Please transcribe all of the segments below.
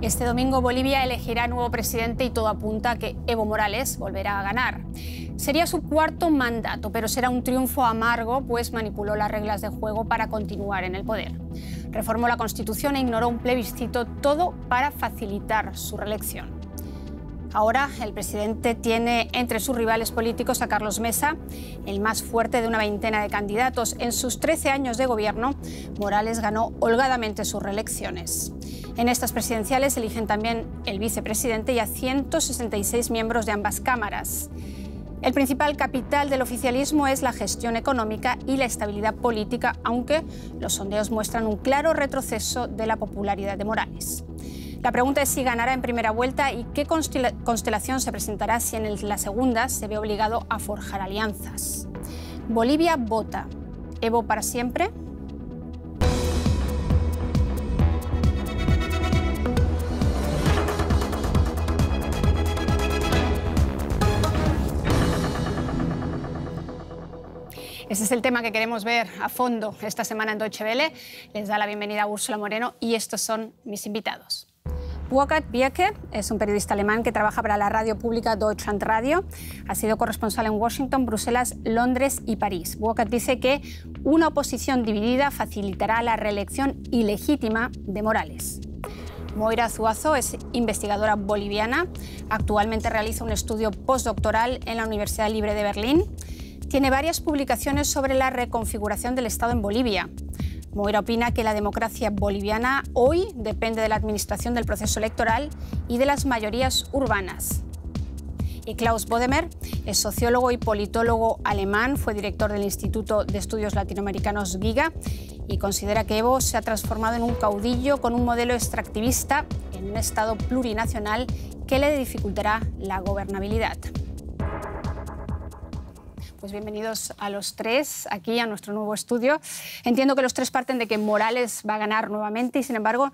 Este domingo Bolivia elegirá nuevo presidente y todo apunta a que Evo Morales volverá a ganar. Sería su cuarto mandato, pero será un triunfo amargo, pues manipuló las reglas de juego para continuar en el poder. Reformó la Constitución e ignoró un plebiscito, todo para facilitar su reelección. Ahora el presidente tiene entre sus rivales políticos a Carlos Mesa, el más fuerte de una veintena de candidatos. En sus 13 años de gobierno, Morales ganó holgadamente sus reelecciones. En estas presidenciales eligen también el vicepresidente y a 166 miembros de ambas cámaras. El principal capital del oficialismo es la gestión económica y la estabilidad política, aunque los sondeos muestran un claro retroceso de la popularidad de Morales. La pregunta es si ganará en primera vuelta y qué constelación se presentará si en la segunda se ve obligado a forjar alianzas. Bolivia vota. ¿Evo para siempre? Ese es el tema que queremos ver a fondo esta semana en Deutsche Welle. Les da la bienvenida a Úrsula Moreno y estos son mis invitados. Wokat Bierke es un periodista alemán que trabaja para la radio pública Deutschland Radio. Ha sido corresponsal en Washington, Bruselas, Londres y París. Wokat dice que una oposición dividida facilitará la reelección ilegítima de Morales. Moira Zuazo es investigadora boliviana. Actualmente realiza un estudio postdoctoral en la Universidad Libre de Berlín. Tiene varias publicaciones sobre la reconfiguración del Estado en Bolivia. Moira opina que la democracia boliviana hoy depende de la administración del proceso electoral y de las mayorías urbanas. Y Klaus Bodemer es sociólogo y politólogo alemán, fue director del Instituto de Estudios Latinoamericanos GIGA y considera que Evo se ha transformado en un caudillo con un modelo extractivista en un Estado plurinacional que le dificultará la gobernabilidad. Pues bienvenidos a los tres aquí a nuestro nuevo estudio. Entiendo que los tres parten de que Morales va a ganar nuevamente y, sin embargo,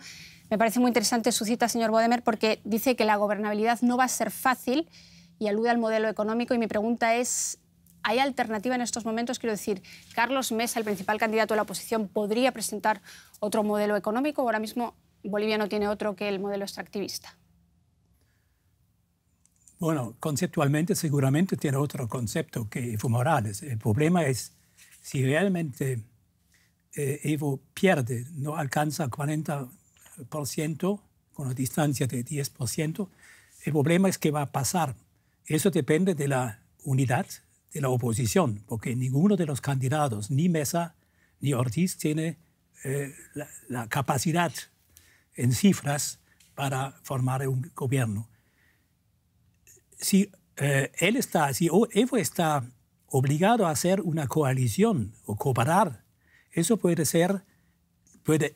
me parece muy interesante su cita, señor Bodemer, porque dice que la gobernabilidad no va a ser fácil y alude al modelo económico. Y mi pregunta es, ¿hay alternativa en estos momentos? Quiero decir, Carlos Mesa, el principal candidato de la oposición, podría presentar otro modelo económico. Ahora mismo Bolivia no tiene otro que el modelo extractivista. Bueno, conceptualmente seguramente tiene otro concepto que Evo Morales. El problema es si realmente eh, Evo pierde, no alcanza el 40% con una distancia de 10%, el problema es que va a pasar. Eso depende de la unidad de la oposición, porque ninguno de los candidatos, ni Mesa ni Ortiz, tiene eh, la capacidad en cifras para formar un gobierno si eh, él está, si Evo está obligado a hacer una coalición o cooperar, eso puede ser, puede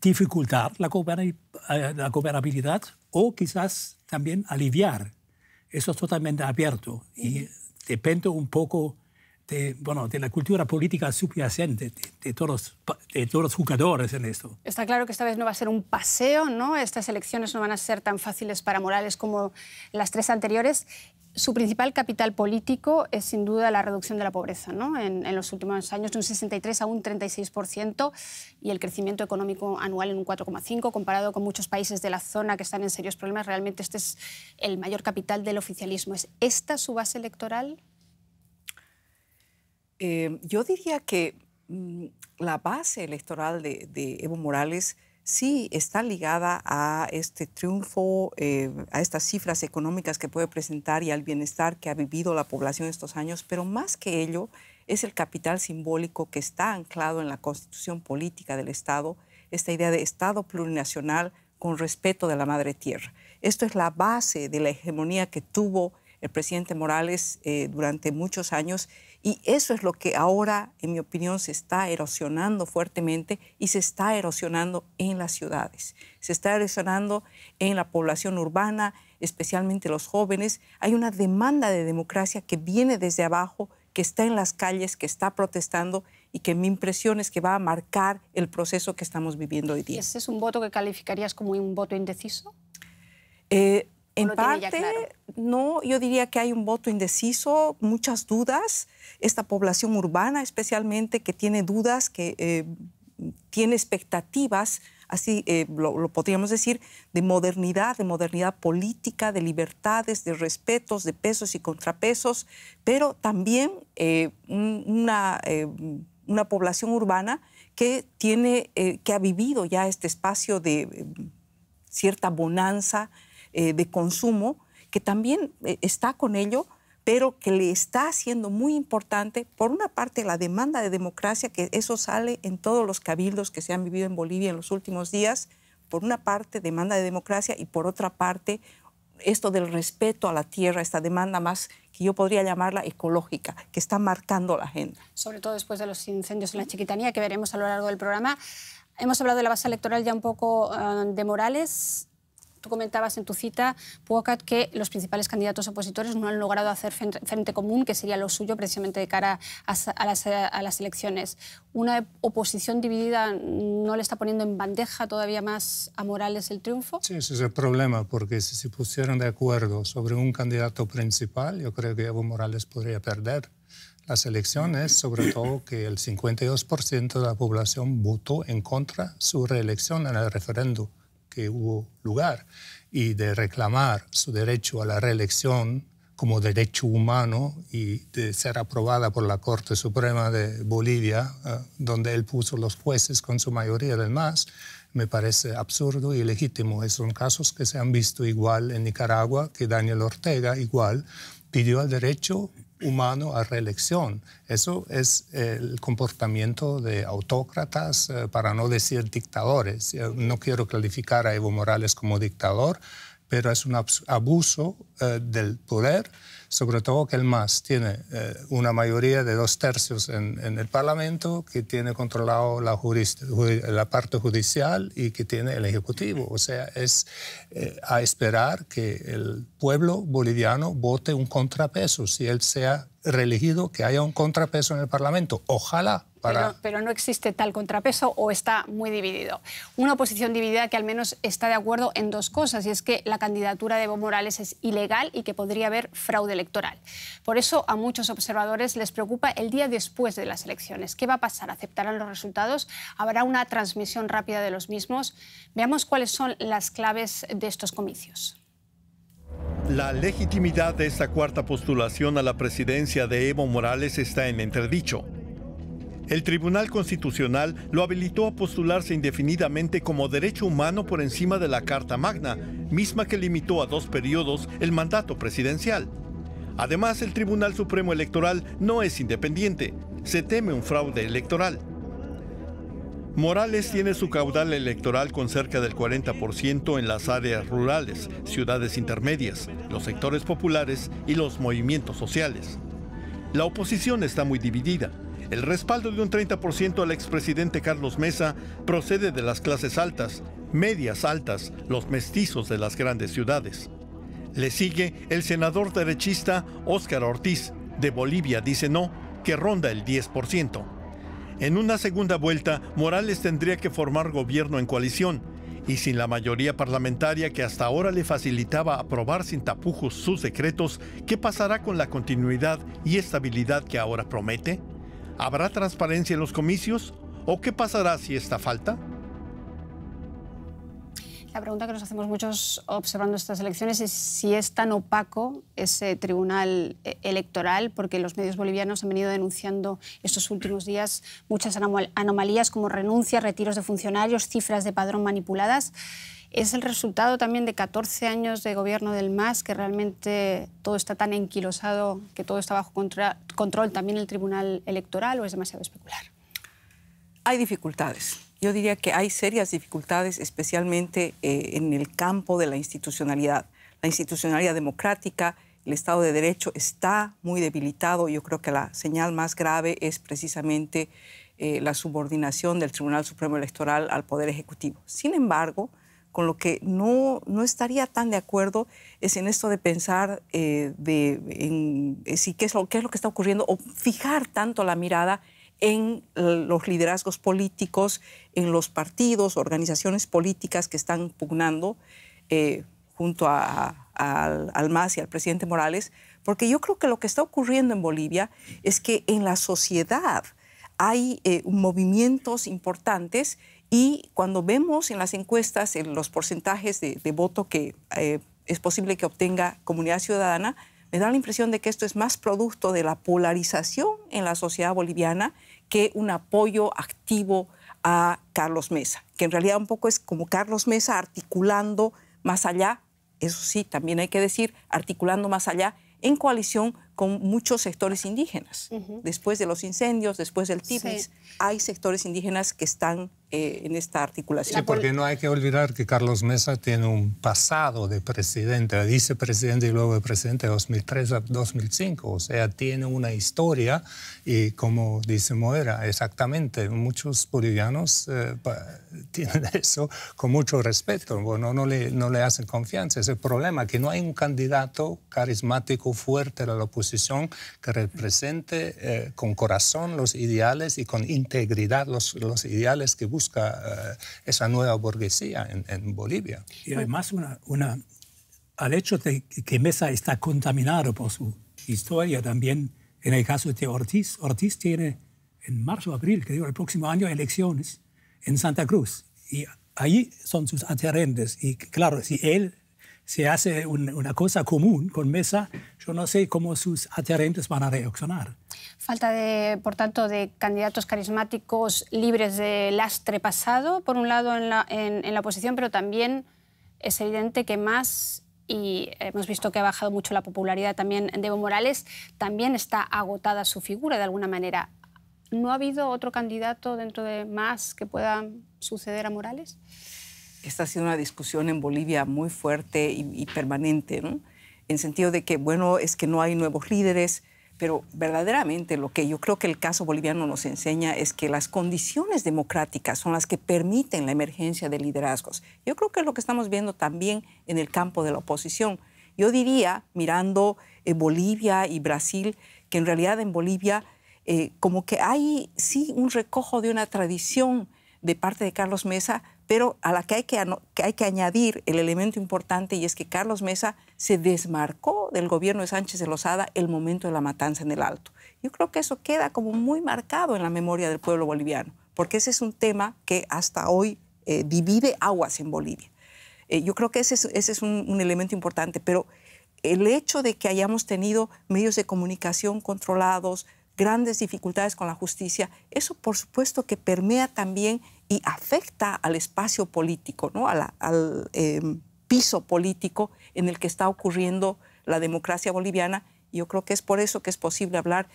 dificultar la, eh, la cooperabilidad o quizás también aliviar. Eso es totalmente abierto y depende un poco de, la cultura política subyacente de, todos, los jugadores en esto. Está claro que esta vez no va a ser un paseo, ¿no? Estas elecciones no van a ser tan fáciles para Morales como las tres anteriores. Su principal capital político es sin duda la reducción de la pobreza, ¿no? en, en los últimos años de un 63 a un 36% y el crecimiento económico anual en un 4,5% comparado con muchos países de la zona que están en serios problemas. Realmente este es el mayor capital del oficialismo. ¿Es esta su base electoral? Em, yo diría que mm, la base electoral de, Evo Morales sí está ligada a este triunfo, eh, a estas cifras económicas que puede presentar y al bienestar que ha vivido la población estos años, pero más que ello es el capital simbólico que está anclado en la constitución política del Estado, esta idea de Estado plurinacional con respeto de la madre tierra. Esto es la base de la hegemonía que tuvo el presidente Morales eh, durante muchos años y eso es lo que ahora, en mi opinión, se está erosionando fuertemente y se está erosionando en las ciudades, se está erosionando en la población urbana, especialmente los jóvenes. Hay una demanda de democracia que viene desde abajo, que está en las calles, que está protestando y que mi impresión es que va a marcar el proceso que estamos viviendo hoy día. ¿Ese es un voto que calificarías como un voto indeciso? Eh, en parte, no, yo diría que hay un voto indeciso, muchas dudas, esta población urbana especialmente que tiene dudas, que eh, tiene expectativas, así eh, lo, podríamos decir, de modernidad, de modernidad política, de libertades, de respetos, de pesos y contrapesos, pero también eh, una, una, población urbana que, tiene, que ha vivido ya este espacio de cierta bonanza, eh, de consumo, que también eh, está con ello, pero que le está haciendo muy importante, por una parte, la demanda de democracia, que eso sale en todos los cabildos que se han vivido en Bolivia en los últimos días, por una parte, demanda de democracia y por otra parte, esto del respeto a la tierra, esta demanda más que yo podría llamarla ecológica, que está marcando la agenda. Sobre todo después de los incendios en la Chiquitanía, que veremos a lo largo del programa. Hemos hablado de la base electoral ya un poco eh, de Morales. Tú comentabas en tu cita, Puocat, que los principales candidatos opositores no han logrado hacer frente común, que sería lo suyo precisamente de cara a, las, elecciones. ¿Una oposición dividida no le está poniendo en bandeja todavía más a Morales el triunfo? Sí, ese es el problema, porque si se pusieran de acuerdo sobre un candidato principal, yo creo que Evo Morales podría perder las elecciones, sobre todo que el 52% de la población votó en contra su reelección en el referéndum que hubo lugar y de reclamar su derecho a la reelección como derecho humano y de ser aprobada por la Corte Suprema de Bolivia, eh, donde él puso los jueces con su mayoría del más me parece absurdo y legítimo. son casos que se han visto igual en Nicaragua, que Daniel Ortega igual pidió el derecho humano a reelección. Eso es eh, el comportamiento de autócratas, eh, para no decir dictadores. Eh, no quiero calificar a Evo Morales como dictador, pero es un abuso eh, del poder, sobre todo que el MAS tiene eh, una mayoría de dos tercios en, el Parlamento, que tiene controlado la, la, parte judicial y que tiene el Ejecutivo. O sea, es eh, a esperar que el pueblo boliviano vote un contrapeso si él sea reelegido, que haya un contrapeso en el Parlamento. Ojalá. Para... Pero, pero, no existe tal contrapeso o está muy dividido. Una oposición dividida que al menos está de acuerdo en dos cosas, y es que la candidatura de Evo Morales es ilegal y que podría haber fraude electoral. Por eso a muchos observadores les preocupa el día después de las elecciones. ¿Qué va a pasar? ¿Aceptarán los resultados? ¿Habrá una transmisión rápida de los mismos? Veamos cuáles son las claves de estos comicios. La legitimidad de esta cuarta postulación a la presidencia de Evo Morales está en entredicho. El Tribunal Constitucional lo habilitó a postularse indefinidamente como derecho humano por encima de la Carta Magna, misma que limitó a dos periodos el mandato presidencial. Además, el Tribunal Supremo Electoral no es independiente. Se teme un fraude electoral. Morales tiene su caudal electoral con cerca del 40% en las áreas rurales, ciudades intermedias, los sectores populares y los movimientos sociales. La oposición está muy dividida. El respaldo de un 30% al expresidente Carlos Mesa procede de las clases altas, medias altas, los mestizos de las grandes ciudades. Le sigue el senador derechista Óscar Ortiz, de Bolivia dice no, que ronda el 10%. En una segunda vuelta, Morales tendría que formar gobierno en coalición, y sin la mayoría parlamentaria que hasta ahora le facilitaba aprobar sin tapujos sus decretos, ¿qué pasará con la continuidad y estabilidad que ahora promete? ¿Habrá transparencia en los comicios? ¿O qué pasará si esta falta? La pregunta que nos hacemos muchos observando estas elecciones es si es tan opaco ese tribunal eh, electoral, porque los medios bolivianos han venido denunciando estos últimos días muchas anomalías como renuncias, retiros de funcionarios, cifras de padrón manipuladas. Es el resultado también de 14 años de gobierno del MAS, que realmente todo está tan enquilosado, que todo está bajo control también el tribunal electoral, o es demasiado especular. Hay dificultades yo diría que hay serias dificultades, especialmente eh, en el campo de la institucionalidad. La institucionalidad democrática, el Estado de Derecho está muy debilitado. Yo creo que la señal más grave es precisamente eh, la subordinación del Tribunal Supremo Electoral al Poder Ejecutivo. Sin embargo, con lo que no, no estaría tan de acuerdo es en esto de pensar eh, de, es qué es lo que está ocurriendo o fijar tanto la mirada en eh, los liderazgos políticos, en los partidos, organizaciones políticas que están pugnando eh, junto al, MAS y al presidente Morales, porque yo creo que lo que está ocurriendo en Bolivia es que en la sociedad hay eh, movimientos importantes y cuando vemos en las encuestas los porcentajes de, voto que es posible que obtenga comunidad ciudadana, me da la impresión de que esto es más producto de la polarización en la sociedad boliviana que un apoyo activo a Carlos Mesa, que en realidad un poco es como Carlos Mesa articulando más allá, eso sí, también hay que decir, articulando más allá en coalición con muchos sectores indígenas. Después de los incendios, después del Tibis, hay sectores indígenas que están eh, en esta articulación. Sí, porque no hay que olvidar que Carlos Mesa tiene un pasado de presidente, de vicepresidente y luego de presidente de 2003 a 2005. O sea, tiene una historia y como dice Moera, exactamente, muchos bolivianos eh, tienen eso con mucho respeto. Bueno, no le, no le hacen confianza. Es el problema que no hay un candidato carismático fuerte de la oposición posición que represente eh, con corazón los ideales y con integridad los, los ideales que busca eh, esa nueva burguesía en, en Bolivia. Y además, una, una, al hecho de que Mesa está contaminado por su historia también, en el caso de Ortiz, Ortiz tiene en marzo, abril, que el próximo año elecciones en Santa Cruz. Y ahí son sus adherentes. Y claro, si él se hace una cosa común con Mesa, yo no sé cómo sus adherentes van a reaccionar. Falta, de, por tanto, de candidatos carismáticos libres de lastre pasado, por un lado en la, en, la oposición, pero también es evidente que más y hemos visto que ha bajado mucho la popularidad también de Evo Morales, también está agotada su figura de alguna manera. ¿No ha habido otro candidato dentro de más que pueda suceder a Morales? Esta ha sido una discusión en Bolivia muy fuerte y, permanente, En sentido de que, bueno, es que no hay nuevos líderes, pero verdaderamente lo que yo creo que el caso boliviano nos enseña es que las condiciones democráticas son las que permiten la emergencia de liderazgos. Yo creo que es lo que estamos viendo también en el campo de la oposición. Yo diría, mirando eh, Bolivia y Brasil, que en realidad en Bolivia eh, como que hay sí un recojo de una tradición de parte de Carlos Mesa, pero a la que hay que, hay que añadir el elemento importante y es que Carlos Mesa se desmarcó del gobierno de Sánchez de Lozada el momento de la matanza en el Alto. Yo creo que eso queda como muy marcado en la memoria del pueblo boliviano, porque ese es un tema que hasta hoy eh, divide aguas en Bolivia. Eh, yo creo que ese es, un elemento importante, pero el hecho de que hayamos tenido medios de comunicación controlados, grandes dificultades con la justicia, eso por supuesto que permea también y afecta al espacio político, ¿no? al em, piso político en el que está ocurriendo la democracia boliviana. Yo creo que es por eso que es posible hablar.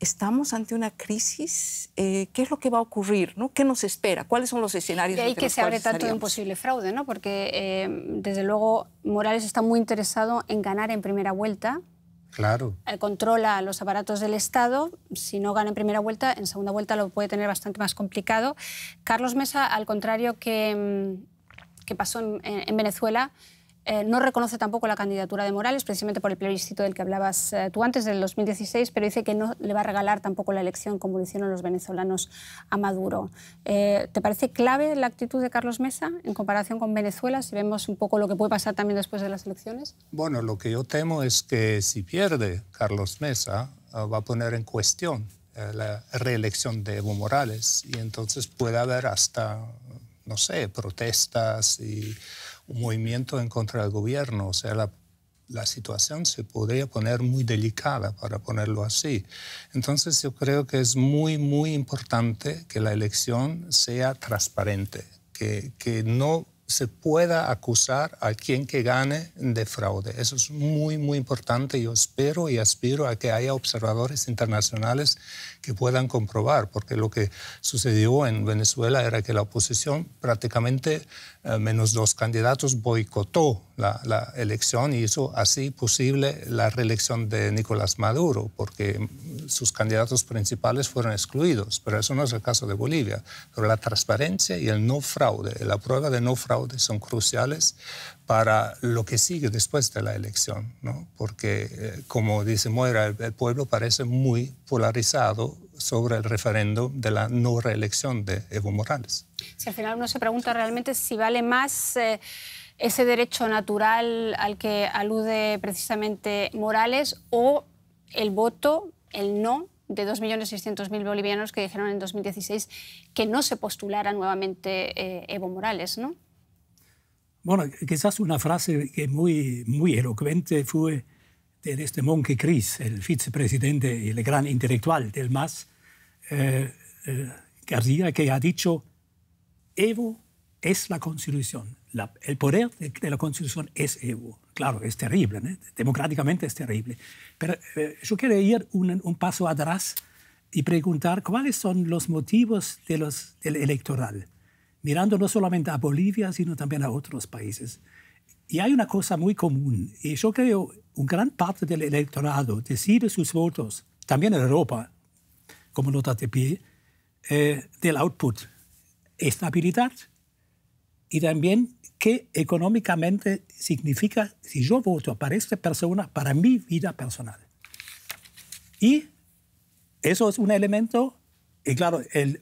Estamos ante una crisis. Eh, ¿Qué es lo que va a ocurrir? ¿no? ¿Qué nos espera? ¿Cuáles son los escenarios? De ahí que se abre tanto de un posible fraude, ¿no? porque em, desde luego Morales está muy interesado en ganar en primera vuelta Claro. Eh, controla los aparatos del Estado. Si no gana en primera vuelta, en segunda vuelta lo puede tener bastante más complicado. Carlos Mesa, al contrario que, mm, pasó en Venezuela, eh, no reconoce tampoco la candidatura de Morales, precisamente por el plebiscito del que hablabas eh, tú antes, del 2016, pero dice que no le va a regalar tampoco la elección como lo hicieron los venezolanos a Maduro. Eh, ¿Te parece clave la actitud de Carlos Mesa en comparación con Venezuela, si vemos un poco lo que puede pasar también después de las elecciones? Bueno, lo que yo temo es que si pierde Carlos Mesa, va a poner en cuestión la reelección de Evo Morales y entonces puede haber hasta, no sé, protestas y movimiento en contra del gobierno. O sea, la, situación se podría poner muy delicada, para ponerlo así. Entonces yo creo que es muy, muy importante que la elección sea transparente, que, que no se pueda acusar a quien que gane de fraude. Eso es muy, muy importante. Yo espero y aspiro a que haya observadores internacionales que puedan comprobar, porque lo que sucedió en Venezuela era que la oposición prácticamente eh, menos dos candidatos boicotó la, la, elección y hizo así posible la reelección de Nicolás Maduro, porque sus candidatos principales fueron excluidos, pero eso no es el caso de Bolivia. Pero la transparencia y el no fraude, la prueba de no fraude son cruciales para lo que sigue después de la elección, ¿no? porque, eh, como dice Moira, el, pueblo parece muy polarizado sobre el referendo de la no reelección de Evo Morales. Si al final uno se pregunta realmente si vale más eh, ese derecho natural al que alude precisamente Morales o el voto, el no de 2.600.000 bolivianos que dijeron en 2016 que no se postulara nuevamente eh, Evo Morales, ¿no? Bueno, quizás una frase que muy, muy elocuente fue de este monje Cris, el vicepresidente y el gran intelectual del MAS, García, eh, eh, que ha dicho, Evo es la constitución, el poder de, la constitución es Evo. Claro, es terrible, democráticamente es terrible. Pero eh, yo quiero ir un, paso atrás y preguntar cuáles son los motivos de del electoral mirando no solamente a Bolivia, sino también a otros países. Y hay una cosa muy común, y yo creo un gran parte del electorado decide sus votos, también en Europa, como nota de pie, eh, del output, estabilidad y también qué económicamente significa si yo voto para esta persona, para mi vida personal. Y eso es un elemento, y claro, el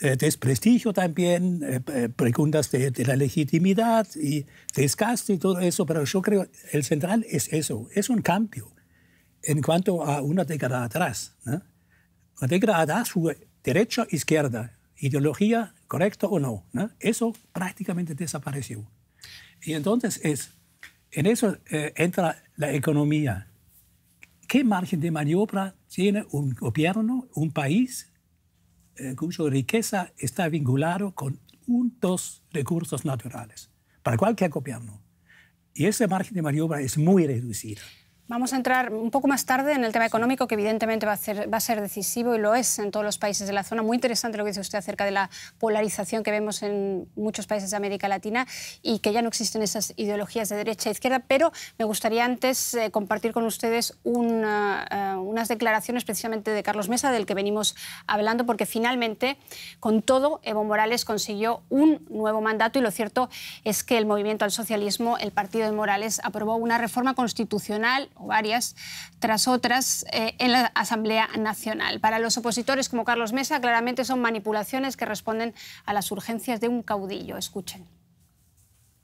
eh, desprestigio también, eh, eh, preguntas de, la legitimidad y desgaste y todo eso, pero yo creo el central es eso, es un cambio en cuanto a una década atrás. ¿no? Una década atrás fue derecha, izquierda, ideología, correcta o no, Eso prácticamente desapareció. Y entonces es, en eso entra la economía. ¿Qué margen de maniobra tiene un gobierno, un país, eh, cuya riqueza está vinculada con un, recursos naturales para cualquier gobierno. Y ese margen de maniobra es muy reducido. Vamos a entrar un poco más tarde en el tema económico, que evidentemente va a, ser, decisivo y lo es en todos los países de la zona. Muy interesante lo que dice usted acerca de la polarización que vemos en muchos países de América Latina y que ya no existen esas ideologías de derecha e izquierda, pero me gustaría antes eh, compartir con ustedes eh, unas declaraciones precisamente de Carlos Mesa, del que venimos hablando, porque finalmente, con todo, Evo Morales consiguió un nuevo mandato y lo cierto es que el movimiento al socialismo, el partido de Morales, aprobó una reforma constitucional o varias tras otras eh, en la Asamblea Nacional. Para los opositores como Carlos Mesa, claramente son manipulaciones que responden a las urgencias de un caudillo. Escuchen.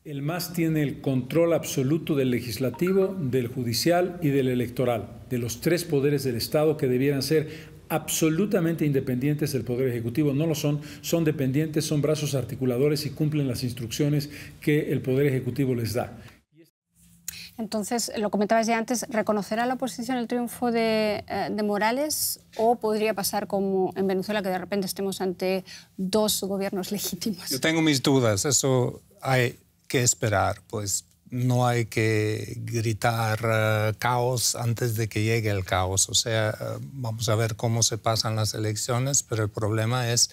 El MAS tiene el control absoluto del legislativo, del judicial y del electoral, de los tres poderes del Estado que debieran ser absolutamente independientes del Poder Ejecutivo. No lo son, son dependientes, son brazos articuladores y cumplen las instrucciones que el Poder Ejecutivo les da. Entonces, lo comentabas ya antes, ¿reconocerá la oposición el triunfo eh, de, Morales o podría pasar como en Venezuela que de repente estemos ante dos gobiernos legítimos? Yo tengo mis dudas, eso hay que esperar, pues no hay que gritar eh, caos antes de que llegue el caos, o sea, eh, vamos a ver cómo se pasan las elecciones, pero el problema es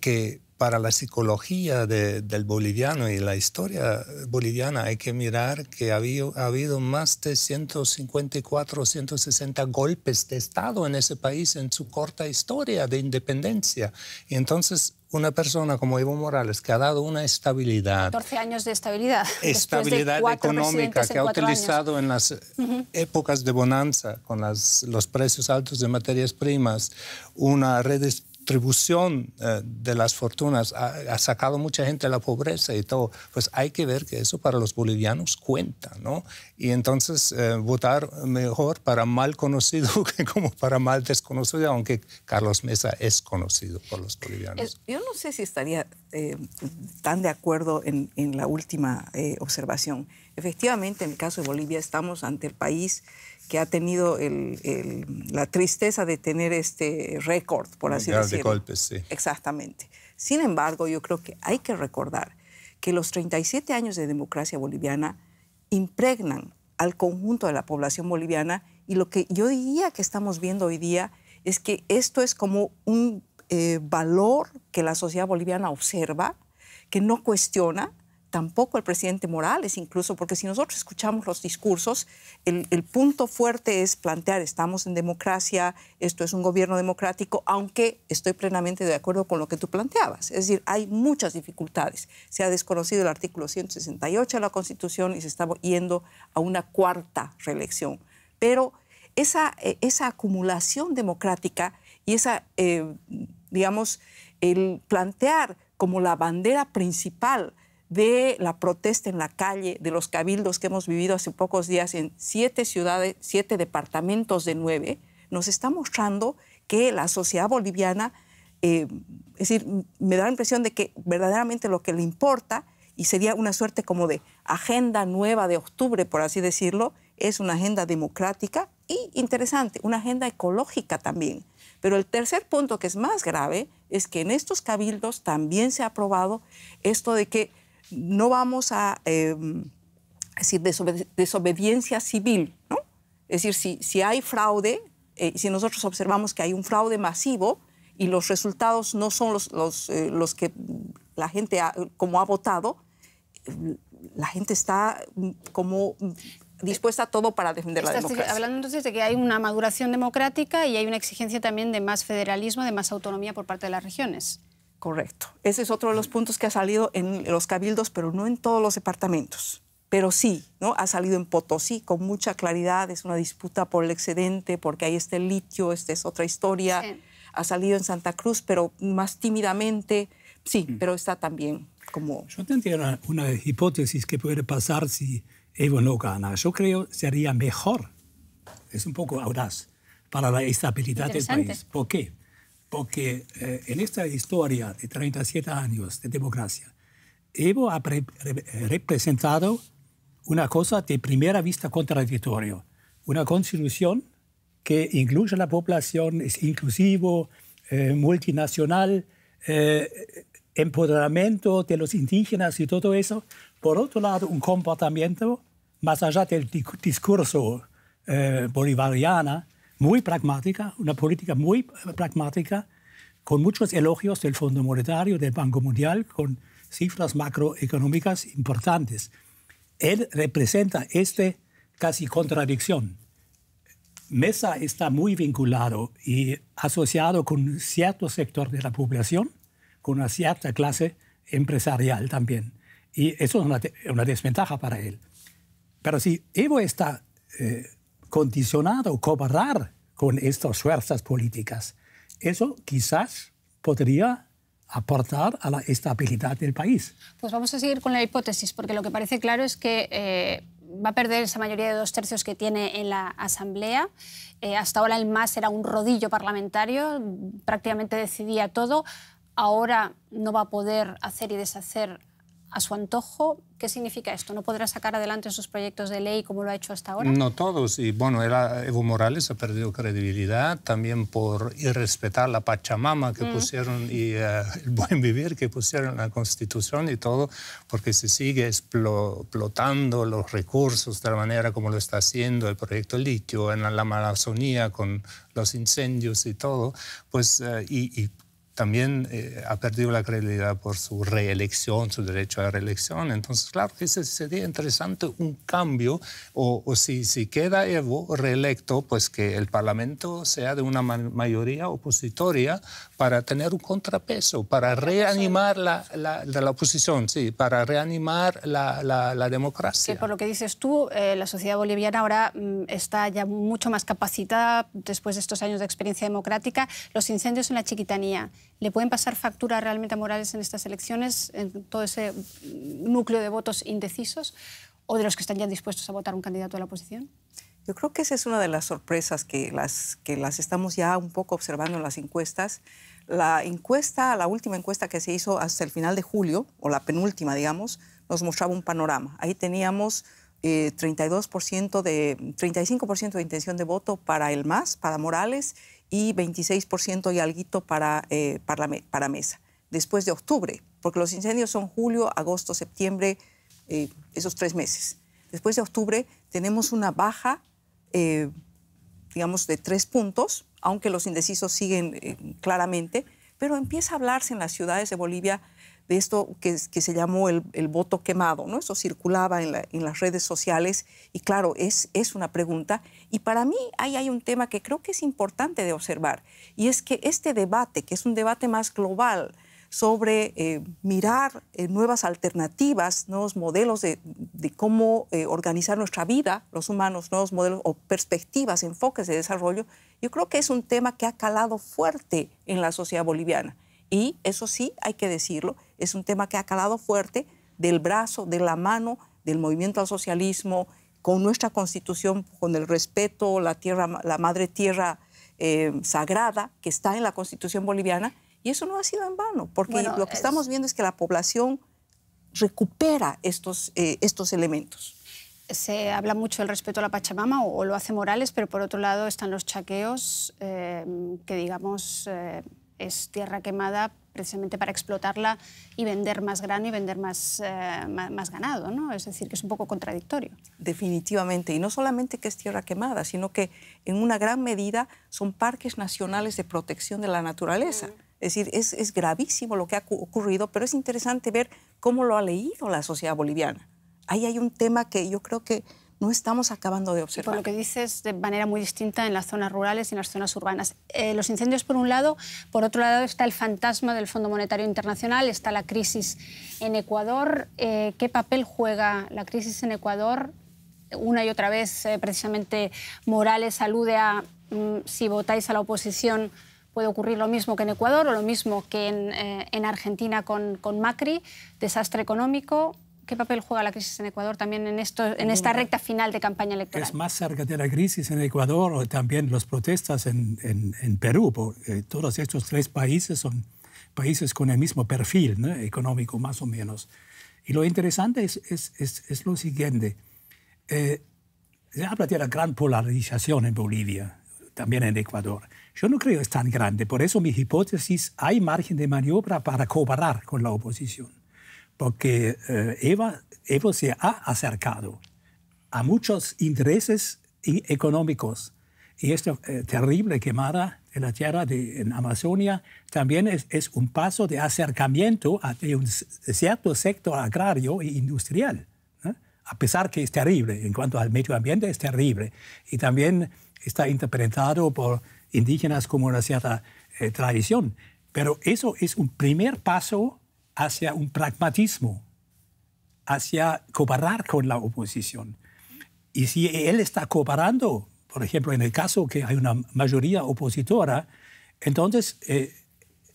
que para la psicología del boliviano y la historia boliviana hay que mirar que ha habido, más de 154, 160 golpes de Estado en ese país en su corta historia de independencia. Y entonces una persona como Evo Morales, que ha dado una estabilidad. 14 años de estabilidad. Estabilidad económica que ha utilizado en las épocas de bonanza, con las, los precios altos de materias primas, una redistribución distribución eh, de las fortunas ha, sacado mucha gente de la pobreza y todo, pues hay que ver que eso para los bolivianos cuenta, ¿no? Y entonces eh, votar mejor para mal conocido que como para mal desconocido, aunque Carlos Mesa es conocido por los bolivianos. Yo no sé si estaría eh, tan de acuerdo en, en la última observación. Efectivamente, en el caso de Bolivia estamos ante el país que ha tenido la tristeza de tener este récord, por así decirlo. de golpes, sí. Exactamente. Sin embargo, yo creo que hay que recordar que los 37 años de democracia boliviana impregnan al conjunto de la población boliviana y lo que yo diría que estamos viendo hoy día es que esto es como un eh, valor que la sociedad boliviana observa, que no cuestiona, tampoco el presidente Morales, incluso porque si nosotros escuchamos los discursos, el, punto fuerte es plantear, estamos en democracia, esto es un gobierno democrático, aunque estoy plenamente de acuerdo con lo que tú planteabas. Es decir, hay muchas dificultades. Se ha desconocido el artículo 168 de la Constitución y se está yendo a una cuarta reelección. Pero esa, eh, esa acumulación democrática y esa, eh, digamos, el plantear como la bandera principal, de la protesta en la calle, de los cabildos que hemos vivido hace pocos días en siete ciudades, siete departamentos de nueve, nos está mostrando que la sociedad boliviana, eh, es decir, me da la impresión de que verdaderamente lo que le importa, y sería una suerte como de agenda nueva de octubre, por así decirlo, es una agenda democrática y interesante, una agenda ecológica también. Pero el tercer punto que es más grave es que en estos cabildos también se ha aprobado esto de que no vamos a em, decir desobediencia civil, Es decir, si, hay fraude, eh, si nosotros observamos que hay un fraude masivo y los resultados no son los, eh, que la gente, ha, como ha votado, la gente está mm, como dispuesta a todo para defender la democracia. Hablando entonces de que hay una maduración democrática y hay una exigencia también de más federalismo, de más autonomía por parte de las regiones. Correcto. Ese es otro de los puntos que ha salido en los cabildos, pero no en todos los departamentos. Pero sí, ¿no? Ha salido en Potosí con mucha claridad, es una disputa por el excedente, porque hay este litio, esta es otra historia. Ha salido en Santa Cruz, pero más tímidamente, sí, mm. pero está también como... Yo tendría una, una hipótesis que puede pasar si Evo no gana. Yo creo que sería mejor, es un poco audaz, para la estabilidad del país. ¿Por qué? porque eh, en esta historia de 37 años de democracia, Evo ha representado una cosa de primera vista contradictoria, una constitución que incluye a la población, es inclusivo, eh, multinacional, eh, empoderamiento de los indígenas y todo eso. Por otro lado, un comportamiento, más allá del discurso bolivariano, muy pragmática, una política muy pragmática, con muchos elogios del Fondo Monetario, del Banco Mundial, con cifras macroeconómicas importantes. Él representa esta casi contradicción. Mesa está muy vinculado y asociado con cierto sector de la población, con una cierta clase empresarial también. Y eso es una, desventaja para él. Pero si Evo está eh, condicionado, cobrar con estas fuerzas políticas. Eso quizás podría aportar a la estabilidad del país. Pues vamos a seguir con la hipótesis, porque lo que parece claro es que eh, va a perder esa mayoría de dos tercios que tiene en la Asamblea. Eh, hasta ahora el MAS era un rodillo parlamentario, prácticamente decidía todo. Ahora no va a poder hacer y deshacer a su antojo. ¿Qué significa esto? ¿No podrá sacar adelante sus proyectos de ley como lo ha hecho hasta ahora? No todos. Y bueno, era Evo Morales ha perdido credibilidad también por irrespetar la Pachamama que pusieron y eh, el buen vivir que pusieron en la Constitución y todo, porque se sigue explotando los recursos de la manera como lo está haciendo el proyecto litio en la Amazonía con los incendios y todo. Pues, eh, y, y también eh, ha perdido la credibilidad por su reelección, su derecho a reelección. Entonces, claro que sería interesante un cambio o, si, si, queda Evo reelecto, pues que el Parlamento sea de una mayoría opositoria para tener un contrapeso, para reanimar la, la, oposición, sí, para reanimar la, democracia. por lo que dices tú, eh, la sociedad boliviana ahora mm, está ya mucho más capacitada después de estos años de experiencia democrática. Los incendios en la Chiquitanía ¿Le pueden pasar factura realmente a Morales en estas elecciones, en todo ese núcleo de votos indecisos o de los que están ya dispuestos a votar un candidato a la oposición? Yo creo que esa es una de las sorpresas que las, que las estamos ya un poco observando en las encuestas. La encuesta, la última encuesta que se hizo hasta el final de julio, o la penúltima, digamos, nos mostraba un panorama. Ahí teníamos 32% eh, de, 35% de intención de voto para el MAS, para Morales, y 26% y alguito para, eh, para, mesa. Después de octubre, porque los incendios son julio, agosto, septiembre, eh, esos tres meses. Después de octubre tenemos una baja, eh, digamos, de tres puntos, aunque los indecisos siguen claramente, pero empieza a hablarse en las ciudades de Bolivia de esto que, se llamó el, voto quemado, ¿no? Eso circulaba en, las redes sociales y claro, es, una pregunta. Y para mí ahí hay un tema que creo que es importante de observar y es que este debate, que es un debate más global sobre eh, mirar eh, nuevas alternativas, nuevos modelos de, cómo eh, organizar nuestra vida, los humanos, nuevos modelos o perspectivas, enfoques de desarrollo, yo creo que es un tema que ha calado fuerte en la sociedad boliviana y eso sí, hay que decirlo, es un tema que ha calado fuerte del brazo, de la mano del movimiento al socialismo, con nuestra constitución, con el respeto, la, tierra, la madre tierra eh, sagrada que está en la constitución boliviana. Y eso no ha sido en vano, porque lo que estamos viendo es que la población recupera estos, eh, estos elementos se habla mucho del respeto a la Pachamama o, lo hace Morales, pero por otro lado están los chaqueos eh, que, digamos, es tierra quemada precisamente para explotarla y vender más grano y vender más, eh, más, ganado, ¿no? Es decir, que es un poco contradictorio. Definitivamente, y no solamente que es tierra quemada, sino que en una gran medida son parques nacionales de protección de la naturaleza. Es decir, es, es, gravísimo lo que ha ocurrido, pero es interesante ver cómo lo ha leído la sociedad boliviana. Ahí hay un tema que yo creo que no estamos acabando de observar. por lo que dices, de manera muy distinta en las zonas rurales y en las zonas urbanas. Eh, los incendios por un lado, por otro lado está el fantasma del Fondo Monetario Internacional, está la crisis en Ecuador. Eh, ¿Qué papel juega la crisis en Ecuador? Una y otra vez, eh, precisamente, Morales alude a mm, si votáis a la oposición puede ocurrir lo mismo que en Ecuador o lo mismo que en, Argentina con Macri, desastre económico, ¿Qué papel juega la crisis en Ecuador también en, esto, en esta recta final de campaña electoral? Es más cerca de la crisis en Ecuador, o también las protestas en, Perú. Porque todos estos tres países son países con el mismo perfil económico, más o menos. Y lo interesante es, es, lo siguiente. Eh, se habla de la gran polarización en Bolivia, también en Ecuador. Yo no creo que es tan grande. Por eso mi hipótesis, hay margen de maniobra para cooperar con la oposición porque eh, Eva, Evo se ha acercado a muchos intereses económicos. Y esta eh, terrible quemada de la tierra de, en Amazonia también es, un paso de acercamiento a un cierto sector agrario e industrial. A pesar que es terrible, en cuanto al medio ambiente es terrible. Y también está interpretado por indígenas como una cierta eh, tradición. Pero eso es un primer paso hacia un pragmatismo, hacia cooperar con la oposición. Y si él está cooperando, por ejemplo, en el caso que hay una mayoría opositora, entonces eh,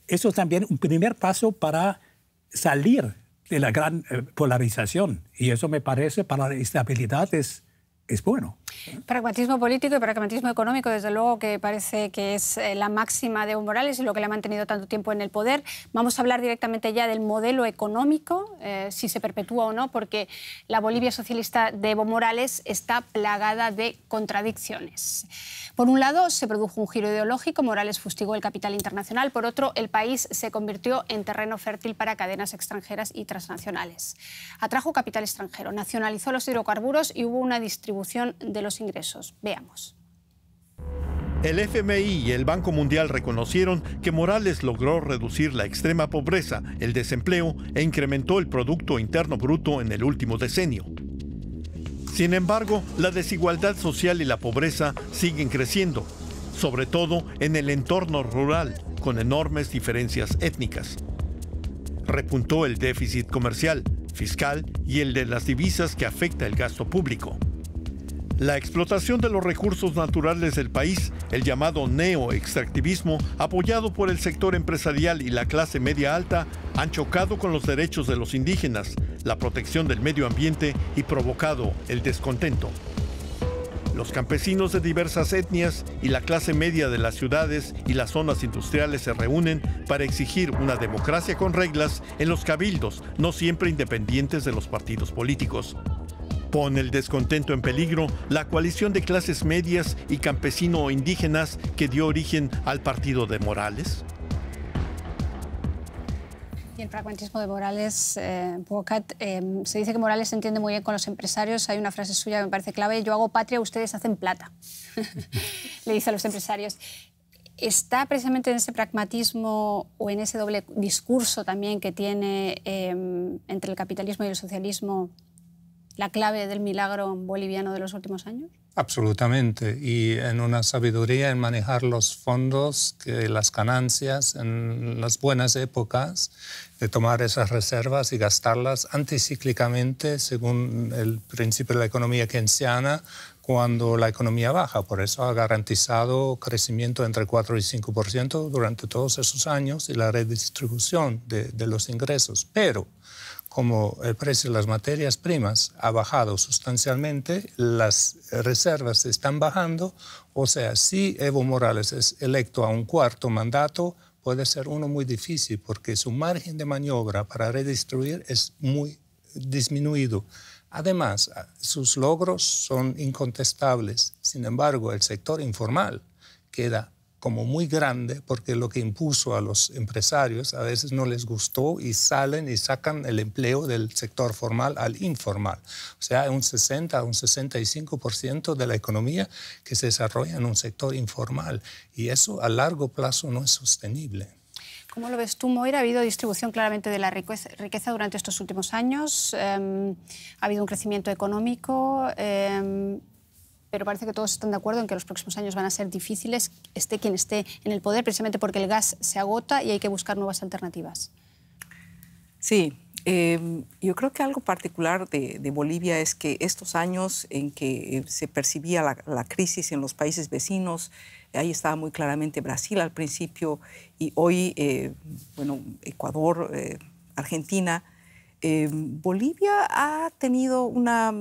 eso es también un primer paso para salir de la gran eh, polarización. Y eso me parece para la estabilidad es bueno. Pragmatismo político y pragmatismo económico, desde luego que parece que es eh, la máxima de Evo Morales y lo que le ha mantenido tanto tiempo en el poder. Vamos a hablar directamente ya del modelo económico, eh, si se perpetúa o no, porque la Bolivia socialista de Evo Morales está plagada de contradicciones. Por un lado, se produjo un giro ideológico, Morales fustigó el capital internacional, por otro, el país se convirtió en terreno fértil para cadenas extranjeras y transnacionales. Atrajo capital extranjero, nacionalizó los hidrocarburos y hubo una distribución de los ingresos. Veamos. El FMI y el Banco Mundial reconocieron que Morales logró reducir la extrema pobreza, el desempleo e incrementó el Producto Interno Bruto en el último decenio. Sin embargo, la desigualdad social y la pobreza siguen creciendo, sobre todo en el entorno rural, con enormes diferencias étnicas. Repuntó el déficit comercial, fiscal y el de las divisas que afecta el gasto público. La explotación de los recursos naturales del país, el llamado neo-extractivismo, apoyado por el sector empresarial y la clase media alta, han chocado con los derechos de los indígenas, la protección del medio ambiente y provocado el descontento. Los campesinos de diversas etnias y la clase media de las ciudades y las zonas industriales se reúnen para exigir una democracia con reglas en los cabildos, no siempre independientes de los partidos políticos. Pone el descontento en peligro la coalición de clases medias y campesino indígenas que dio origen al partido de Morales. Y el pragmatismo de Morales, eh, Bocat, eh, se dice que Morales se entiende muy bien con los empresarios. Hay una frase suya que me parece clave: Yo hago patria, ustedes hacen plata. Le dice a los empresarios. ¿Está precisamente en ese pragmatismo o en ese doble discurso también que tiene eh, entre el capitalismo y el socialismo la clave del milagro boliviano de los últimos años? Absolutamente, y en una sabiduría en manejar los fondos, que las ganancias en las buenas épocas, de tomar esas reservas y gastarlas anticíclicamente según el principio de la economía keynesiana cuando la economía baja. Por eso ha garantizado crecimiento entre 4 y 5% durante todos esos años y la redistribución de, de los ingresos. Pero como el precio de las materias primas ha bajado sustancialmente, las reservas están bajando, o sea, si Evo Morales es electo a un cuarto mandato, puede ser uno muy difícil porque su margen de maniobra para redistribuir es muy disminuido. Además, sus logros son incontestables. Sin embargo, el sector informal queda como muy grande, porque lo que impuso a los empresarios a veces no les gustó y salen y sacan el empleo del sector formal al informal. O sea, un 60 a un 65% de la economía que se desarrolla en un sector informal y eso a largo plazo no es sostenible. ¿Cómo lo ves tú, Moira? Ha habido distribución claramente de la riqueza, durante estos últimos años, em, ha habido un crecimiento económico. Eh, pero parece que todos están de acuerdo en que los próximos años van a ser difíciles, esté quien esté en el poder, precisamente porque el gas se agota y hay que buscar nuevas alternativas. Sí, eh, yo creo que algo particular de, Bolivia es que estos años en que eh, se percibía la, crisis en los países vecinos, ahí estaba muy claramente Brasil al principio y hoy, eh, bueno, Ecuador, Argentina, Bolivia ha tenido una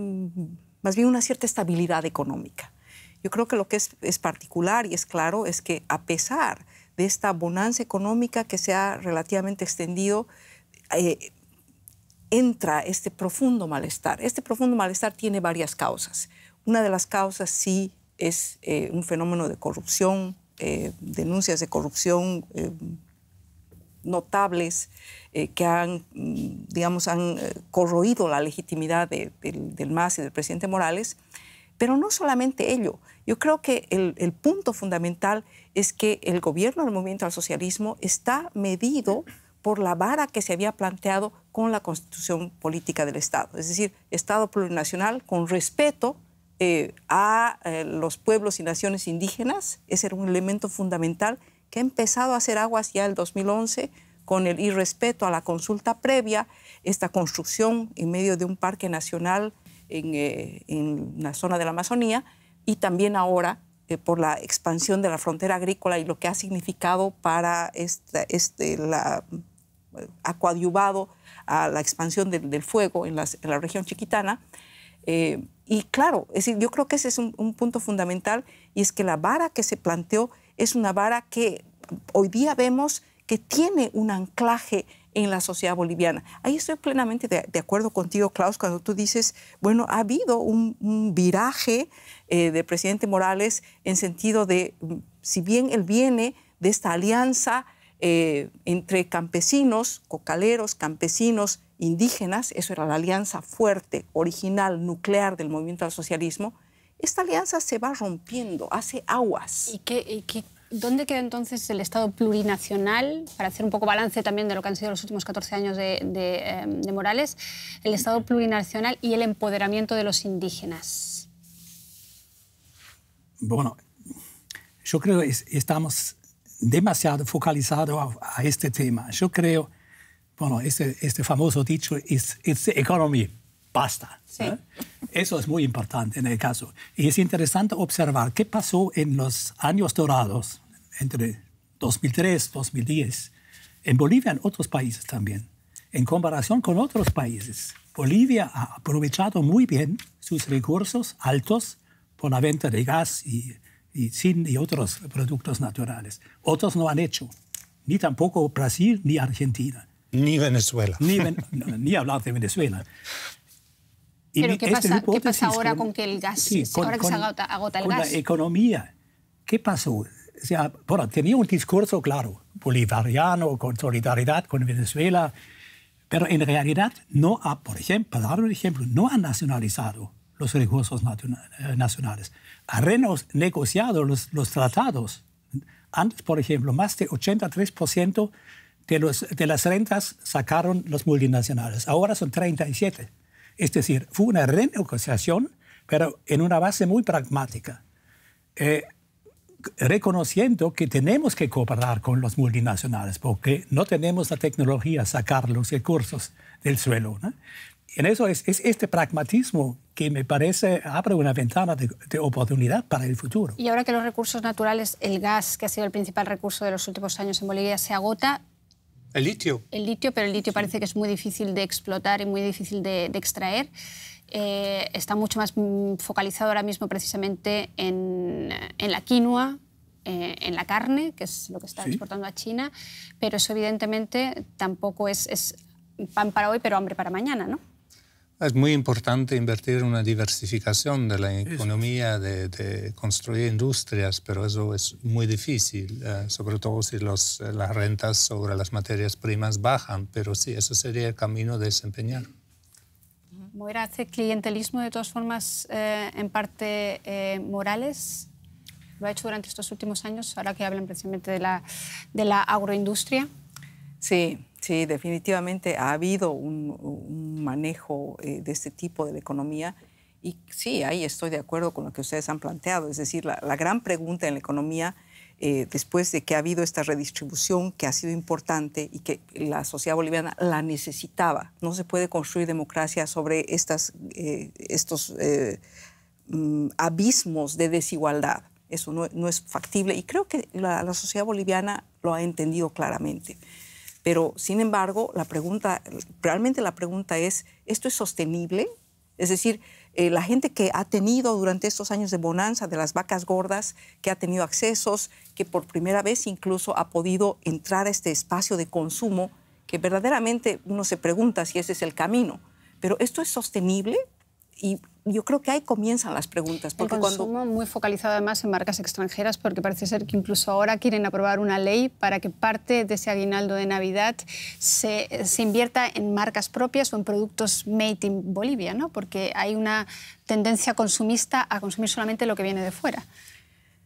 más bien una cierta estabilidad económica. Yo creo que lo que es, particular y es claro es que a pesar de esta bonanza económica que se ha relativamente extendido, eh, entra este profundo malestar. Este profundo malestar tiene varias causas. Una de las causas sí es eh, un fenómeno de corrupción, eh, denuncias de corrupción, notables eh, que han, mm, digamos, han eh, corroído la legitimidad del, MAS y del presidente Morales. Pero no solamente ello. Yo creo que el, punto fundamental es que el gobierno del movimiento al socialismo está medido por la vara que se había planteado con la constitución política del Estado, es decir, Estado plurinacional con respeto eh, a los pueblos y naciones indígenas, ese era un elemento fundamental que ha empezado a hacer aguas ya el 2011 con el irrespeto a la consulta previa, esta construcción en medio de un parque nacional en, eh, en la zona de la Amazonía y también ahora eh, por la expansión de la frontera agrícola y lo que ha significado para este, este la, ha eh, a la expansión del, fuego en, la región chiquitana. y claro, es decir, yo creo que ese es un punto fundamental y es que la vara que se planteó es una vara que hoy día vemos que tiene un anclaje en la sociedad boliviana. Ahí estoy plenamente de, acuerdo contigo, Klaus, cuando tú dices, bueno, ha habido un, viraje eh, del presidente Morales en sentido de, mm, si bien él viene de esta alianza eh, entre campesinos, cocaleros, campesinos, indígenas, eso era la alianza fuerte, original, nuclear del movimiento al socialismo, esta alianza se va rompiendo, hace aguas. ¿Y, dónde queda entonces el Estado plurinacional? Para hacer un poco balance también de lo que han sido los últimos 14 años em, de, Morales, el Estado plurinacional y el empoderamiento de los indígenas. Bueno, yo creo que estamos demasiado focalizados a, este tema. Yo creo, bueno, este, este famoso dicho es, it's the economy, basta. ¿eh? Eso es muy importante en el caso. Y es interesante observar qué pasó en los años dorados, entre 2003, 2010, en Bolivia y en otros países también. En comparación con otros países, Bolivia ha aprovechado muy bien sus recursos altos por la venta de gas y, y y otros productos naturales. Otros no han hecho, ni tampoco Brasil ni Argentina. Ni Venezuela. Ni, ni hablar de Venezuela. ¿qué este, pasa, ahora con, que el gas, ahora que se agota, agota el con gas? la economía, ¿qué pasó? O sea, bueno, tenía un discurso claro, bolivariano, con solidaridad con Venezuela, pero en realidad no ha, por ejemplo, para dar un ejemplo, no ha nacionalizado los recursos eh, nacionales. Ha renegociado los, tratados. Antes, por ejemplo, más de 83% de, los, de las rentas sacaron los multinacionales. Ahora son 37%. Es decir, fue una renegociación, pero en una base muy pragmática, eh, reconociendo que tenemos que cooperar con los multinacionales porque no tenemos la tecnología sacar los recursos del suelo. ¿no? En eso es, este pragmatismo que me parece abre una ventana de, oportunidad para el futuro. Y ahora que los recursos naturales, el gas, que ha sido el principal recurso de los últimos años en Bolivia, se agota, ¿El litio? El litio, pero el litio parece que es muy difícil de explotar y muy difícil de, extraer. Eh, está mucho más mm, focalizado ahora mismo precisamente en, la quinoa, eh, en la carne, que es lo que está exportando a China, pero eso evidentemente tampoco es, es pan para hoy, pero hambre para mañana, ¿no? Es muy importante invertir en una diversificación de la economía, de, construir industrias, pero eso es muy difícil, eh, sobre todo si eh, las rentas sobre las materias primas bajan, pero sí, eso sería el camino de desempeñar. Moira, ¿hace este clientelismo de todas formas eh, en parte Morales? ¿Lo ha hecho durante estos últimos años, ahora que hablan precisamente de la, de la agroindustria? Sí, Sí, definitivamente ha habido un, manejo eh, de este tipo de la economía y sí, ahí estoy de acuerdo con lo que ustedes han planteado. Es decir, la, gran pregunta en la economía, eh, después de que ha habido esta redistribución que ha sido importante y que la sociedad boliviana la necesitaba, no se puede construir democracia sobre estas, eh, estos mm, abismos de desigualdad. Eso no, es factible y creo que la, la sociedad boliviana lo ha entendido claramente. Pero, sin embargo, la pregunta, realmente la pregunta es, ¿esto es sostenible? Es decir, eh, la gente que ha tenido durante estos años de bonanza de las vacas gordas, que ha tenido accesos, que por primera vez incluso ha podido entrar a este espacio de consumo, que verdaderamente uno se pregunta si ese es el camino. Pero esto es sostenible y yo creo que ahí comienzan las preguntas. Porque El consumo muy focalizado además en marcas extranjeras, porque parece ser que incluso ahora quieren aprobar una ley para que parte de ese aguinaldo de Navidad se, se invierta en marcas propias o en productos made in Bolivia, ¿no? Porque hay una tendencia consumista a consumir solamente lo que viene de fuera.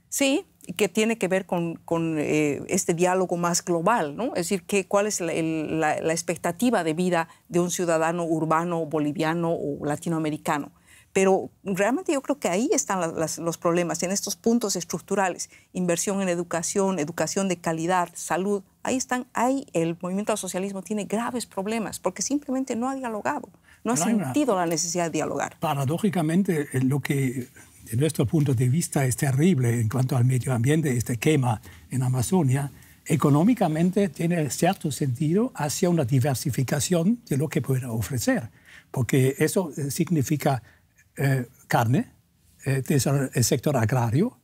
Sí, que tiene que ver con, con eh, este diálogo más global, ¿no? Es decir, que, cuál es la, la, expectativa de vida de un ciudadano urbano boliviano o latinoamericano. Pero realmente yo creo que ahí están los problemas, en estos puntos estructurales, inversión en educación, educación de calidad, salud, ahí están, ahí el movimiento al socialismo tiene graves problemas porque simplemente no ha dialogado, no ha sentido la necesidad de dialogar. Paradójicamente, eh, lo que de nuestro punto de vista es terrible en cuanto al medio ambiente, este quema en Amazonia, económicamente tiene cierto sentido hacia una diversificación de lo que pueda ofrecer, porque eso eh, significa eh, carne, es eh, el sector agrario.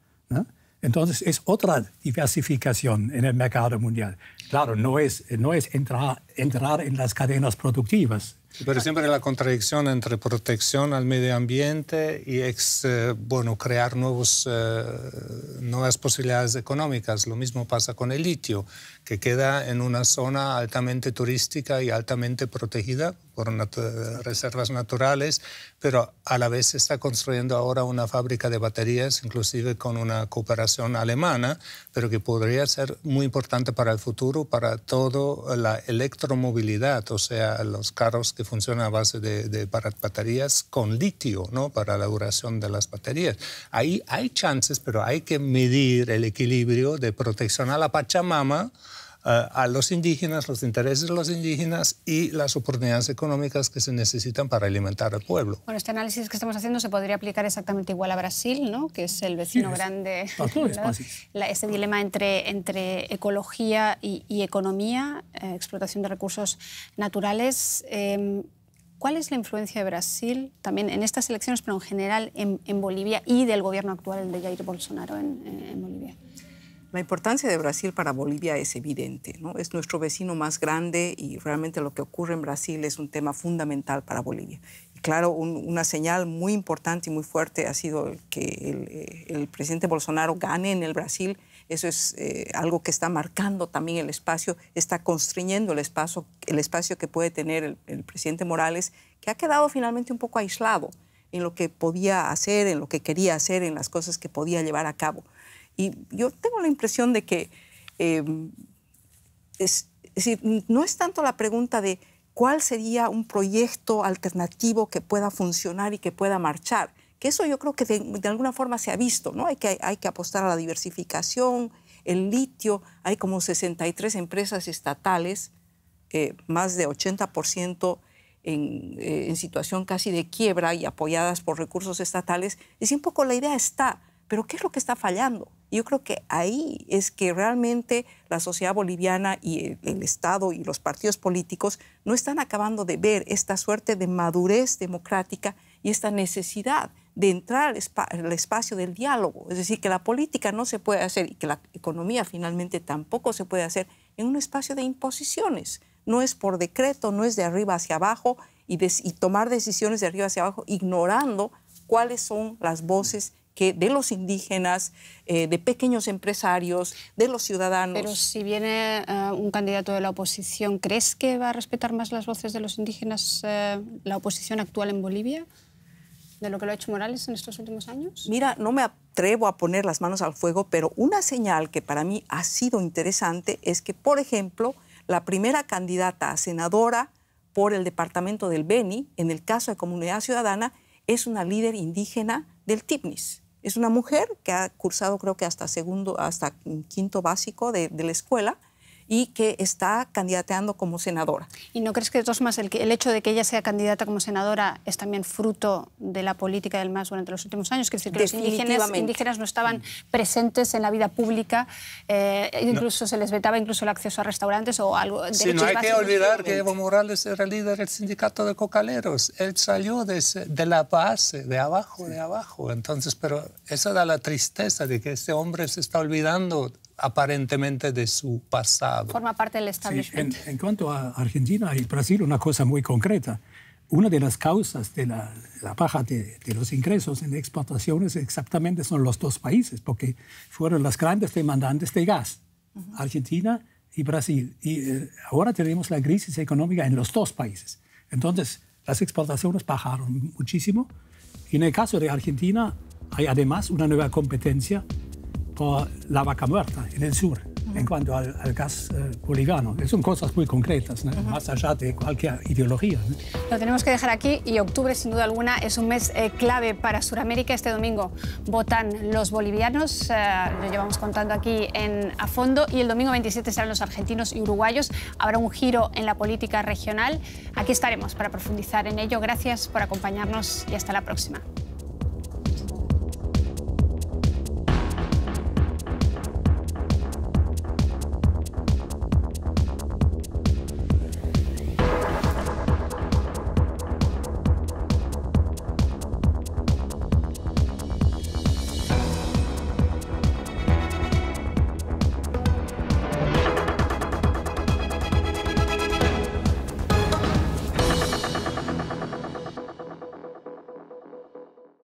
Entonces es otra diversificación en el mercado mundial. Claro, no es, no es entrar, entrar en las cadenas productivas. Pero siempre la contradicción entre protección al medio ambiente y eh, bueno, crear nuevos, nuevas posibilidades económicas. Lo mismo pasa con el litio, que queda en una zona altamente turística y altamente protegida, por reservas naturales, pero a la vez se está construyendo ahora una fábrica de baterías, inclusive con una cooperación alemana, pero que podría ser muy importante para el futuro, para toda la electromovilidad, o sea, los carros que funcionan a base de, baterías con litio, ¿no? Para la duración de las baterías. Ahí hay chances, pero hay que medir el equilibrio de protección a la Pachamama eh, a los indígenas, los intereses de los indígenas y las oportunidades económicas que se necesitan para alimentar al pueblo. Bueno, este análisis que estamos haciendo se podría aplicar exactamente igual a Brasil, ¿no? que es el vecino grande. La, ese dilema entre, entre ecología y, economía, eh, explotación de recursos naturales. Em, ¿Cuál es la influencia de Brasil también en estas elecciones, pero en general en, Bolivia y del gobierno actual, de Jair Bolsonaro en Bolivia? La importancia de Brasil para Bolivia es evidente, ¿no? Es nuestro vecino más grande y realmente lo que ocurre en Brasil es un tema fundamental para Bolivia. Y claro, una señal muy importante y muy fuerte ha sido que eh, el, presidente Bolsonaro gane en el Brasil. Eso es eh, algo que está marcando también el espacio, está constriñendo el espacio, el espacio que puede tener el presidente Morales, que ha quedado finalmente un poco aislado en lo que podía hacer, en lo que quería hacer, en las cosas que podía llevar a cabo. Y yo tengo la impresión de que em, es, decir, no es tanto la pregunta de cuál sería un proyecto alternativo que pueda funcionar y que pueda marchar, que eso yo creo que de, alguna forma se ha visto, ¿no? Hay que, hay que apostar a la diversificación, el litio, hay como 63 empresas estatales, más de 80% eh, en, situación casi de quiebra y apoyadas por recursos estatales. y si un poco la idea está, pero ¿qué es lo que está fallando? Yo creo que ahí es que realmente la sociedad boliviana y el, Estado y los partidos políticos no están acabando de ver esta suerte de madurez democrática y esta necesidad de entrar al espacio del diálogo. Es decir, que la política no se puede hacer y que la economía finalmente tampoco se puede hacer en un espacio de imposiciones. No es por decreto, no es de arriba hacia abajo y, y tomar decisiones de arriba hacia abajo ignorando cuáles son las voces que de los indígenas, eh, de pequeños empresarios, de los ciudadanos. Pero si viene eh, un candidato de la oposición, ¿crees que va a respetar más las voces de los indígenas eh, la oposición actual en Bolivia? de lo que lo ha hecho Morales en estos últimos años? Mira, no me atrevo a poner las manos al fuego, pero una señal que para mí ha sido interesante es que, por ejemplo, la primera candidata a senadora por el departamento del Beni, en el caso de Comunidad Ciudadana, es una líder indígena del TIPNIS. Es una mujer que ha cursado creo que hasta segundo, hasta quinto básico de, de la escuela y que está candidateando como senadora. ¿Y no crees que de más el, el, hecho de que ella sea candidata como senadora es también fruto de la política del MAS durante los últimos años? Que es decir, que los indígenas, no estaban presentes en la vida pública, eh, incluso se les vetaba incluso el acceso a restaurantes o algo. Sí, no hay que olvidar que Evo Morales era líder del sindicato de cocaleros. Él salió de, la base, de abajo, de abajo. Entonces, pero esa da la tristeza de que este hombre se está olvidando aparentemente de su pasado. Forma parte del establecimiento. en, cuanto a Argentina y Brasil, una cosa muy concreta. Una de las causas de la, la baja de, los ingresos en exportaciones exactamente son los dos países, porque fueron las grandes demandantes de gas, Argentina y Brasil. Y eh, ahora tenemos la crisis económica en los dos países. Entonces, las exportaciones bajaron muchísimo. Y en el caso de Argentina, hay además una nueva competencia por la vaca muerta en el sur en cuanto al, gas eh, eh, Son cosas muy concretas, más allá de cualquier ideología. Lo tenemos que dejar aquí y octubre, sin duda alguna, es un mes eh, clave para Sudamérica. Este domingo votan los bolivianos, eh, lo llevamos contando aquí en a fondo, y el domingo 27 serán los argentinos y uruguayos. Habrá un giro en la política regional. Aquí estaremos para profundizar en ello. Gracias por acompañarnos y hasta la próxima.